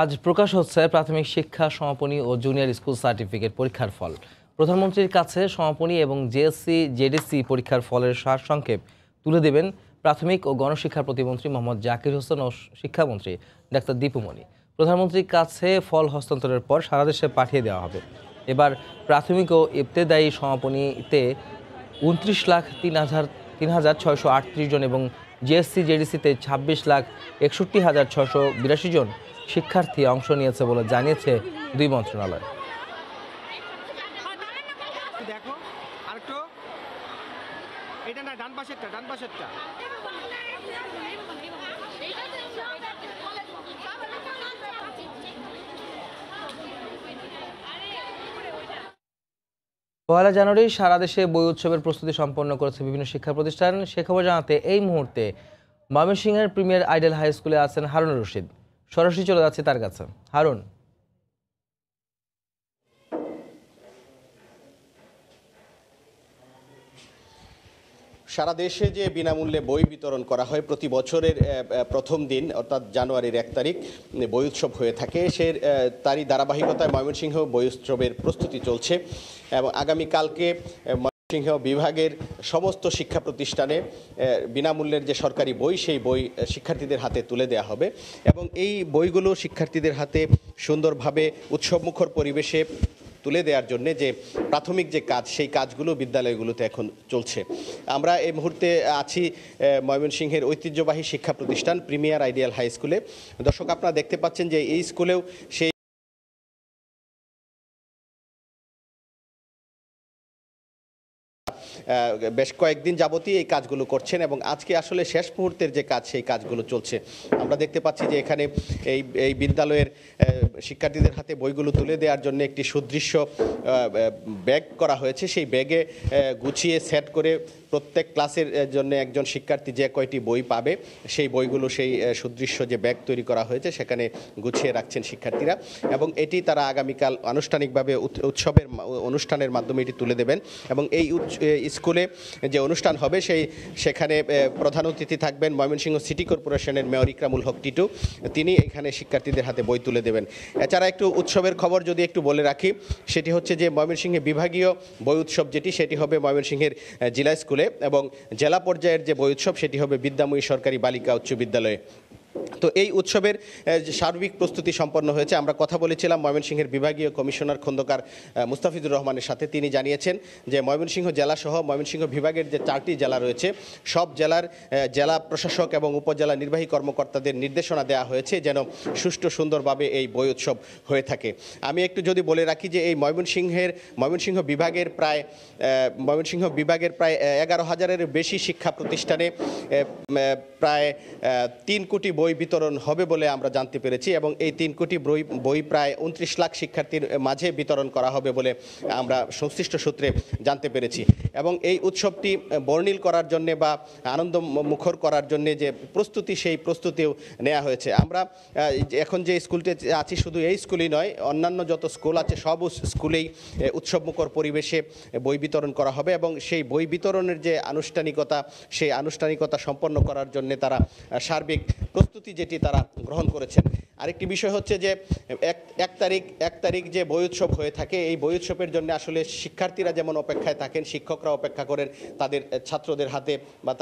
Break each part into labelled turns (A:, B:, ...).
A: আজ প্রকাশ হচ্ছে প্রাথমিক শিক্ষা সমাপনী ও জুনিয়র স্কুল সার্টিফিকেট পরীক্ষার ফল প্রধানমন্ত্রীর কাছে সমাপনী এবং জেএসসি জেডিসি পরীক্ষার ফলের সারসংক্ষেপ তুলে দেবেন প্রাথমিক ও গণশিক্ষা প্রতিমন্ত্রী মোহাম্মদ জাকির হোসেন ও শিক্ষামন্ত্রী ডাক্তার দীপুমণি প্রধানমন্ত্রীর কাছে ফল হস্তান্তরের পর সারা দেশে পাঠিয়ে দেওয়া হবে এবার প্রাথমিক ও ইবতেদায়ী সমাপনীতে উনত্রিশ লাখ তিন হাজার তিন হাজার ছয়শো আটত্রিশ জন এবং জিএসসি জেডিসিতে ছাব্বিশ লাখ একষট্টি হাজার ছশো বিরাশি জন শিক্ষার্থী অংশ নিয়েছে বলে জানিয়েছে দুই মন্ত্রণালয় পয়লা জানুয়ারি সারা দেশে বই উৎসবের প্রস্তুতি সম্পন্ন করেছে বিভিন্ন শিক্ষা প্রতিষ্ঠান সে খবর জানাতে এই মুহূর্তে ময়মনসিংহের প্রিমিয়ার আইডেল হাই স্কুলে আছেন হারুনুর রশিদ সরাসরি চলে যাচ্ছে তার কাছে হারুন
B: সারা দেশে যে বিনামূল্যে বই বিতরণ করা হয় প্রতি বছরের প্রথম দিন অর্থাৎ জানুয়ারির এক তারিখ বই উৎসব হয়ে থাকে সে তারই ধারাবাহিকতায় ময়মনসিংহ বই উৎসবের প্রস্তুতি চলছে এবং আগামীকালকে সিংহ বিভাগের সমস্ত শিক্ষা প্রতিষ্ঠানে বিনামূল্যের যে সরকারি বই সেই বই শিক্ষার্থীদের হাতে তুলে দেওয়া হবে এবং এই বইগুলো শিক্ষার্থীদের হাতে সুন্দরভাবে উৎসবমুখর পরিবেশে তুলে দেওয়ার জন্য যে প্রাথমিক যে কাজ সেই কাজগুলো বিদ্যালয়গুলোতে এখন চলছে আমরা এই মুহূর্তে আছি ময়মনসিংহের ঐতিহ্যবাহী শিক্ষা প্রতিষ্ঠান প্রিমিয়ার আইডিয়াল হাই স্কুলে দর্শক
C: আপনারা দেখতে পাচ্ছেন যে এই স্কুলেও সেই বেশ কয়েকদিন যাবতই এই
B: কাজগুলো করছেন এবং আজকে আসলে শেষ মুহূর্তের যে কাজ সেই কাজগুলো চলছে আমরা দেখতে পাচ্ছি যে এখানে এই এই বিদ্যালয়ের শিক্ষার্থীদের হাতে বইগুলো তুলে দেওয়ার জন্য একটি সুদৃশ্য ব্যাগ করা হয়েছে সেই ব্যাগে গুছিয়ে সেট করে প্রত্যেক ক্লাসের জন্য একজন শিক্ষার্থী যে কয়টি বই পাবে সেই বইগুলো সেই সুদৃশ্য যে ব্যাগ তৈরি করা হয়েছে সেখানে গুছিয়ে রাখছেন শিক্ষার্থীরা এবং এটি তারা আগামীকাল আনুষ্ঠানিকভাবে উৎসবের অনুষ্ঠানের মাধ্যমে এটি তুলে দেবেন এবং এই স্কুলে যে অনুষ্ঠান হবে সেই সেখানে প্রধান অতিথি থাকবেন ময়মনসিংহ সিটি কর্পোরেশনের মেয়র ইকরামুল হক টিটু তিনি এখানে শিক্ষার্থীদের হাতে বই তুলে দেবেন এছাড়া একটু উৎসবের খবর যদি একটু বলে রাখি সেটি হচ্ছে যে ময়মনসিংহে বিভাগীয় বই উৎসব যেটি সেটি হবে ময়মনসিংহের জেলা স্কুলে এবং জেলা পর্যায়ের যে বই উৎসব সেটি হবে বিদ্যাময়ী সরকারি বালিকা উচ্চ বিদ্যালয়ে তো এই উৎসবের সার্বিক প্রস্তুতি সম্পন্ন হয়েছে আমরা কথা বলেছিলাম ময়মনসিংহের বিভাগীয় কমিশনার খন্দকার মুস্তাফিজুর রহমানের সাথে তিনি জানিয়েছেন যে ময়মনসিংহ জেলাসহ ময়মনসিংহ বিভাগের যে চারটি জেলা রয়েছে সব জেলার জেলা প্রশাসক এবং উপজেলা নির্বাহী কর্মকর্তাদের নির্দেশনা দেওয়া হয়েছে যেন সুষ্ঠু সুন্দরভাবে এই বই উৎসব হয়ে থাকে আমি একটু যদি বলে রাখি যে এই ময়মনসিংহের ময়মনসিংহ বিভাগের প্রায় ময়মনসিংহ বিভাগের প্রায় এগারো হাজারের বেশি শিক্ষা প্রতিষ্ঠানে প্রায় তিন কোটি বই বিতরণ হবে বলে আমরা জানতে পেরেছি এবং এই তিন কোটি বই বই প্রায় উনত্রিশ লাখ শিক্ষার্থীর মাঝে বিতরণ করা হবে বলে আমরা সংশ্লিষ্ট সূত্রে জানতে পেরেছি এবং এই উৎসবটি বর্ণিল করার জন্যে বা আনন্দ মুখর করার জন্যে যে প্রস্তুতি সেই প্রস্তুতিও নেওয়া হয়েছে আমরা এখন যে স্কুলটি আছি শুধু এই স্কুলই নয় অন্যান্য যত স্কুল আছে সব স্কুলেই উৎসবমুখর পরিবেশে বই বিতরণ করা হবে এবং সেই বই বিতরণের যে আনুষ্ঠানিকতা সেই আনুষ্ঠানিকতা সম্পন্ন করার জন্যে তারা সার্বিক প্রস্তুতি যেটি তারা গ্রহণ করেছেন আরেকটি বিষয় হচ্ছে যে এক এক তারিখ এক তারিখ যে বই উৎসব হয়ে থাকে এই বই উৎসবের জন্য আসলে শিক্ষার্থীরা যেমন অপেক্ষায় থাকেন শিক্ষকরা অপেক্ষা করেন তাদের ছাত্রদের হাতে বা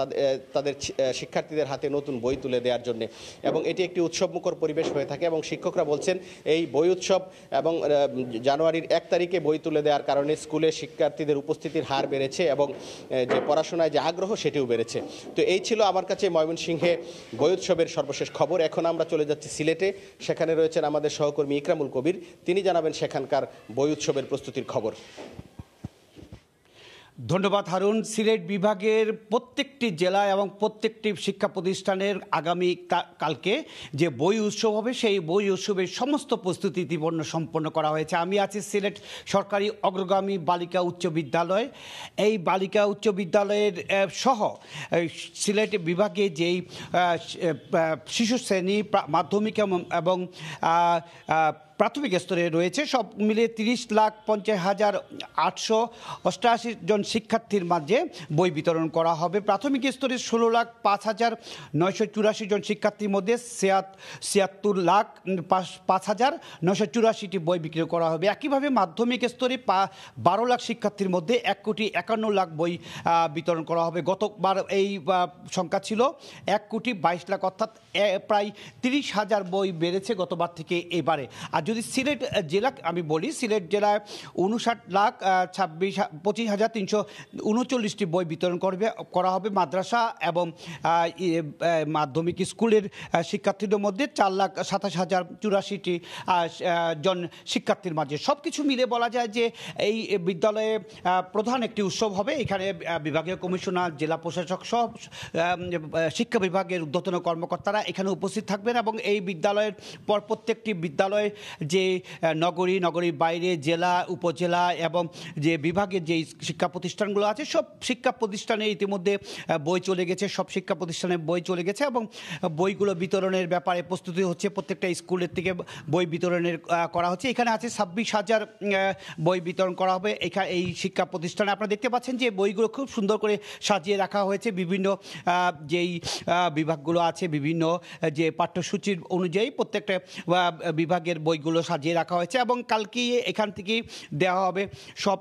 B: তাদের শিক্ষার্থীদের হাতে নতুন বই তুলে দেওয়ার জন্য এবং এটি একটি উৎসবমুখর পরিবেশ হয়ে থাকে এবং শিক্ষকরা বলছেন এই বই উৎসব এবং জানুয়ারির এক তারিখে বই তুলে দেওয়ার কারণে স্কুলে শিক্ষার্থীদের উপস্থিতির হার বেড়েছে এবং যে পড়াশোনায় যে আগ্রহ সেটিও বেড়েছে তো এই ছিল আমার কাছে ময়মনসিংহে বই উৎসবের সর্বশেষ খবর এখন আমরা চলে যাচ্ছি সিলেটে সেখানে রয়েছেন আমাদের সহকর্মী ইকরামুল কবির তিনি জানাবেন সেখানকার বই উৎসবের প্রস্তুতির
C: খবর ধন্যবাদ হারুন সিলেট বিভাগের প্রত্যেকটি জেলা এবং প্রত্যেকটি শিক্ষা প্রতিষ্ঠানের আগামী কালকে যে বই উৎসব হবে সেই বই উৎসবের সমস্ত প্রস্তুতি ইতিপূর্ণ সম্পন্ন করা হয়েছে আমি আছি সিলেট সরকারি অগ্রগামী বালিকা উচ্চ বিদ্যালয় এই বালিকা উচ্চ বিদ্যালয়ের সহ সিলেট বিভাগে যেই শিশু শ্রেণী মাধ্যমিক এবং প্রাথমিক স্তরে রয়েছে সব মিলিয়ে তিরিশ লাখ পঞ্চাশ হাজার আটশো অষ্টআশি জন শিক্ষার্থীর মাঝে বই বিতরণ করা হবে প্রাথমিক স্তরে ষোলো লাখ পাঁচ হাজার নয়শো চুরাশি জন শিক্ষার্থীর মধ্যে ছিয়াত্তর লাখ পাঁচ হাজার নয়শো চুরাশিটি বই বিক্রি করা হবে একইভাবে মাধ্যমিক স্তরে পা বারো লাখ শিক্ষার্থীর মধ্যে এক কোটি একান্ন লাখ বই বিতরণ করা হবে গতবার এই সংখ্যা ছিল এক কোটি বাইশ লাখ অর্থাৎ প্রায় তিরিশ হাজার বই বেড়েছে গতবার থেকে এবারে আর যদি সিলেট জেলা আমি বলি সিলেট জেলায় উনষাট লাখ ছাব্বিশ পঁচিশ হাজার তিনশো উনচল্লিশটি বই বিতরণ করবে করা হবে মাদ্রাসা এবং ইয়ে, মাধ্যমিক স্কুলের শিক্ষার্থীদের মধ্যে চার লাখ সাতাশ হাজার চুরাশিটি জন শিক্ষার্থীর মাঝে সব কিছু মিলে বলা যায় যে এই বিদ্যালয়ে প্রধান একটি উৎসব হবে এখানে বিভাগীয় কমিশনার জেলা প্রশাসক সব শিক্ষা বিভাগের উদ্যতন কর্মকর্তারা এখানে উপস্থিত থাকবেন এবং এই বিদ্যালয়ের পর প্রত্যেকটি বিদ্যালয়ে যে নগরী নগরীর বাইরে জেলা উপজেলা এবং যে বিভাগের যে শিক্ষা প্রতিষ্ঠানগুলো আছে সব শিক্ষা প্রতিষ্ঠানে ইতিমধ্যে বই চলে গেছে সব শিক্ষা প্রতিষ্ঠানে বই চলে গেছে এবং বইগুলো বিতরণের ব্যাপারে প্রস্তুতি হচ্ছে প্রত্যেকটা স্কুলের থেকে বই বিতরণের করা হচ্ছে এখানে আছে ছাব্বিশ হাজার বই বিতরণ করা হবে এখানে এই শিক্ষা প্রতিষ্ঠানে আপনারা দেখতে পাচ্ছেন যে বইগুলো খুব সুন্দর করে সাজিয়ে রাখা হয়েছে বিভিন্ন যেই বিভাগগুলো আছে বিভিন্ন যে পাঠ্যসূচির অনুযায়ী প্রত্যেকটা বিভাগের বইগুলো ব্যাগগুলো সাজিয়ে রাখা হয়েছে এবং কালকেই এখান থেকেই দেওয়া হবে সব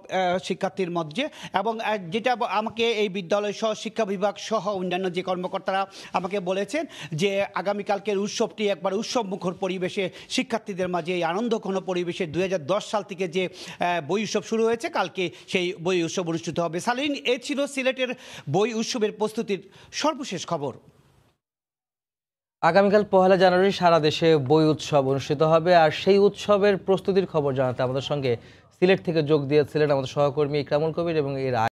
C: শিক্ষার্থীর মধ্যে এবং যেটা আমাকে এই বিদ্যালয় সহ শিক্ষা বিভাগ সহ অন্যান্য যে কর্মকর্তারা আমাকে বলেছেন যে আগামীকালকের উৎসবটি একবার উৎসব মুখর পরিবেশে শিক্ষার্থীদের মাঝে এই আনন্দঘন পরিবেশে দুই সাল থেকে যে বই উৎসব শুরু হয়েছে কালকে সেই বই উৎসব অনুষ্ঠিত হবে সালিন এ ছিল সিলেটের বই উৎসবের প্রস্তুতির
A: সর্বশেষ খবর আগামীকাল পহেলা জানুয়ারি সারা দেশে বই উৎসব অনুষ্ঠিত হবে আর সেই উৎসবের প্রস্তুতির খবর জানাতে আমাদের সঙ্গে সিলেট থেকে যোগ দিয়েছিলেন আমাদের সহকর্মী ইকরামুল কবির এবং এর